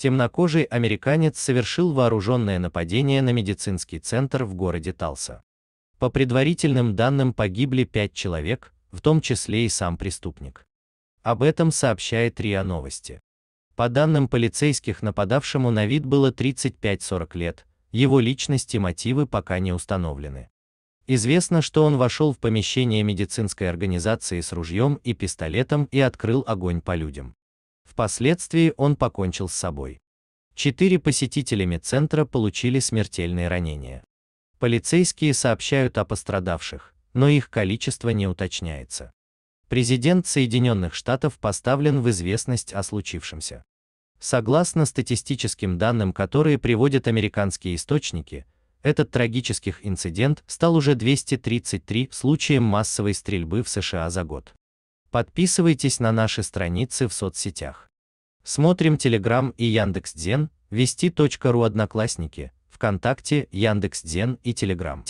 темнокожий американец совершил вооруженное нападение на медицинский центр в городе Талса. По предварительным данным погибли пять человек, в том числе и сам преступник. Об этом сообщает РИА Новости. По данным полицейских, нападавшему на вид было 35-40 лет, его личность и мотивы пока не установлены. Известно, что он вошел в помещение медицинской организации с ружьем и пистолетом и открыл огонь по людям. Впоследствии он покончил с собой. Четыре посетителями центра получили смертельные ранения. Полицейские сообщают о пострадавших, но их количество не уточняется. Президент Соединенных Штатов поставлен в известность о случившемся. Согласно статистическим данным, которые приводят американские источники, этот трагический инцидент стал уже 233 случаем массовой стрельбы в США за год. Подписывайтесь на наши страницы в соцсетях. Смотрим Telegram и Яндекс.Дзен, вести.ру Одноклассники, ВКонтакте, Яндекс.Дзен и Telegram.